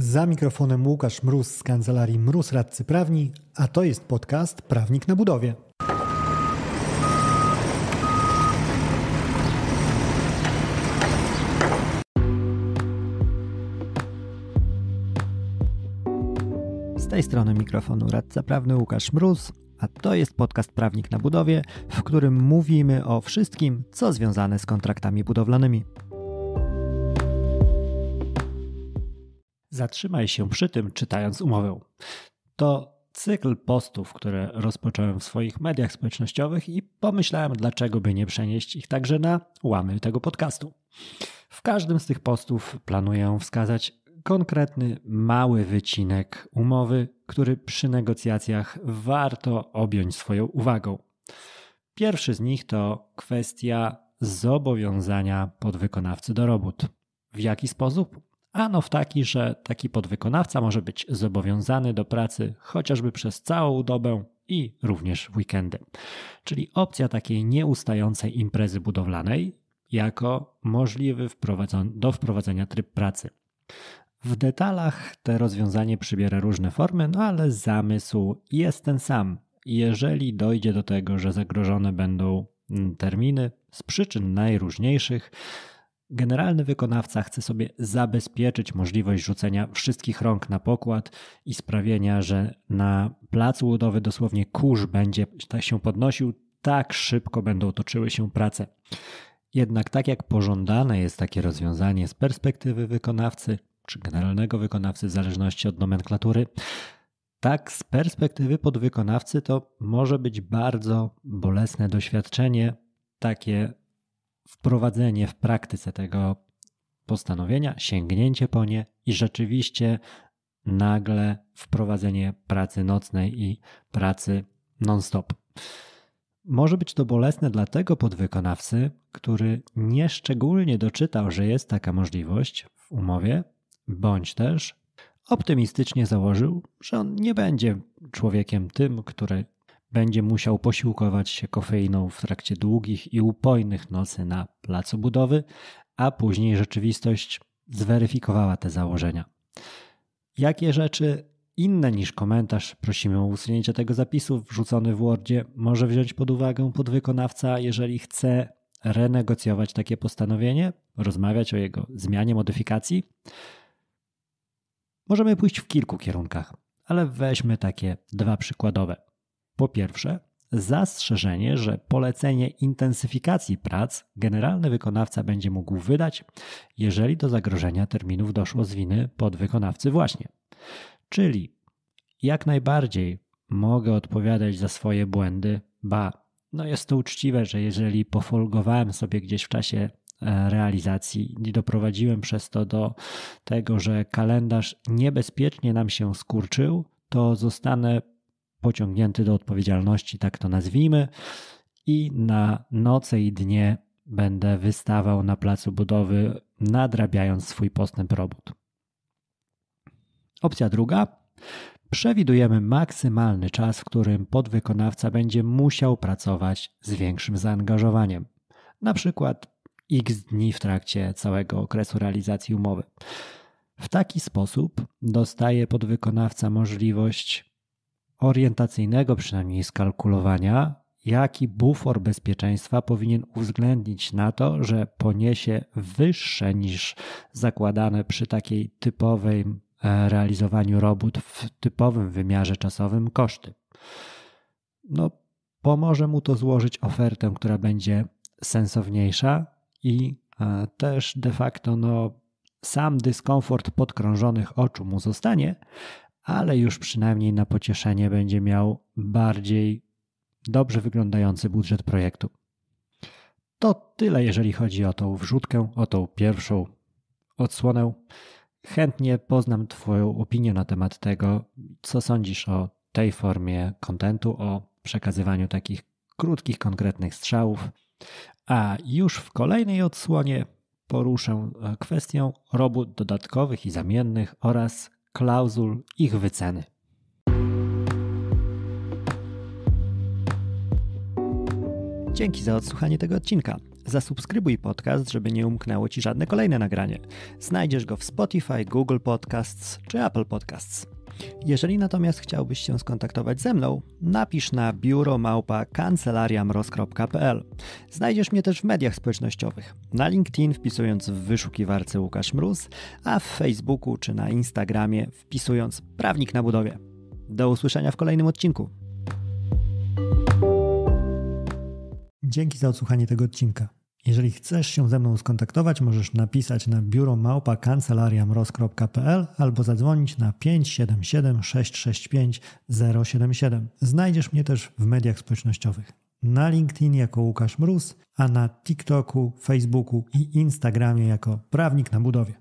Za mikrofonem Łukasz Mróz z kancelarii Mróz Radcy Prawni, a to jest podcast Prawnik na Budowie. Z tej strony mikrofonu radca prawny Łukasz Mróz, a to jest podcast Prawnik na Budowie, w którym mówimy o wszystkim, co związane z kontraktami budowlanymi. Zatrzymaj się przy tym, czytając umowę. To cykl postów, które rozpocząłem w swoich mediach społecznościowych i pomyślałem, dlaczego by nie przenieść ich także na łamy tego podcastu. W każdym z tych postów planuję wskazać konkretny, mały wycinek umowy, który przy negocjacjach warto objąć swoją uwagą. Pierwszy z nich to kwestia zobowiązania podwykonawcy do robót. W jaki sposób? Ano w taki, że taki podwykonawca może być zobowiązany do pracy chociażby przez całą dobę i również w weekendy. Czyli opcja takiej nieustającej imprezy budowlanej jako możliwy do wprowadzenia tryb pracy. W detalach te rozwiązanie przybiera różne formy, no ale zamysł jest ten sam. Jeżeli dojdzie do tego, że zagrożone będą terminy z przyczyn najróżniejszych, Generalny wykonawca chce sobie zabezpieczyć możliwość rzucenia wszystkich rąk na pokład i sprawienia, że na placu ludowy dosłownie kurz będzie się podnosił, tak szybko będą toczyły się prace. Jednak tak jak pożądane jest takie rozwiązanie z perspektywy wykonawcy czy generalnego wykonawcy w zależności od nomenklatury, tak z perspektywy podwykonawcy to może być bardzo bolesne doświadczenie takie wprowadzenie w praktyce tego postanowienia, sięgnięcie po nie i rzeczywiście nagle wprowadzenie pracy nocnej i pracy non-stop. Może być to bolesne dla tego podwykonawcy, który nieszczególnie doczytał, że jest taka możliwość w umowie, bądź też optymistycznie założył, że on nie będzie człowiekiem tym, który będzie musiał posiłkować się kofeiną w trakcie długich i upojnych nocy na placu budowy, a później rzeczywistość zweryfikowała te założenia. Jakie rzeczy inne niż komentarz prosimy o usunięcie tego zapisu wrzucony w Wordzie może wziąć pod uwagę podwykonawca, jeżeli chce renegocjować takie postanowienie, rozmawiać o jego zmianie, modyfikacji? Możemy pójść w kilku kierunkach, ale weźmy takie dwa przykładowe. Po pierwsze, zastrzeżenie, że polecenie intensyfikacji prac generalny wykonawca będzie mógł wydać, jeżeli do zagrożenia terminów doszło z winy podwykonawcy właśnie. Czyli jak najbardziej mogę odpowiadać za swoje błędy, ba, no jest to uczciwe, że jeżeli pofolgowałem sobie gdzieś w czasie e, realizacji i doprowadziłem przez to do tego, że kalendarz niebezpiecznie nam się skurczył, to zostanę pociągnięty do odpowiedzialności, tak to nazwijmy, i na noce i dnie będę wystawał na placu budowy, nadrabiając swój postęp robót. Opcja druga. Przewidujemy maksymalny czas, w którym podwykonawca będzie musiał pracować z większym zaangażowaniem, na przykład x dni w trakcie całego okresu realizacji umowy. W taki sposób dostaje podwykonawca możliwość orientacyjnego przynajmniej skalkulowania, jaki bufor bezpieczeństwa powinien uwzględnić na to, że poniesie wyższe niż zakładane przy takiej typowej e, realizowaniu robót w typowym wymiarze czasowym koszty. No, pomoże mu to złożyć ofertę, która będzie sensowniejsza i e, też de facto no, sam dyskomfort podkrążonych oczu mu zostanie, ale już przynajmniej na pocieszenie będzie miał bardziej dobrze wyglądający budżet projektu. To tyle, jeżeli chodzi o tą wrzutkę, o tą pierwszą odsłonę. Chętnie poznam Twoją opinię na temat tego, co sądzisz o tej formie kontentu, o przekazywaniu takich krótkich, konkretnych strzałów. A już w kolejnej odsłonie poruszę e, kwestię robót dodatkowych i zamiennych oraz klauzul ich wyceny. Dzięki za odsłuchanie tego odcinka. Zasubskrybuj podcast, żeby nie umknęło Ci żadne kolejne nagranie. Znajdziesz go w Spotify, Google Podcasts czy Apple Podcasts. Jeżeli natomiast chciałbyś się skontaktować ze mną, napisz na kancelariamroz.pl. Znajdziesz mnie też w mediach społecznościowych. Na LinkedIn wpisując w wyszukiwarce Łukasz Mróz, a w Facebooku czy na Instagramie wpisując Prawnik na budowie. Do usłyszenia w kolejnym odcinku. Dzięki za odsłuchanie tego odcinka. Jeżeli chcesz się ze mną skontaktować, możesz napisać na biuro małpa kancelariamroz.pl albo zadzwonić na 577 665 077. Znajdziesz mnie też w mediach społecznościowych. Na LinkedIn jako Łukasz Mróz, a na TikToku, Facebooku i Instagramie jako Prawnik na Budowie.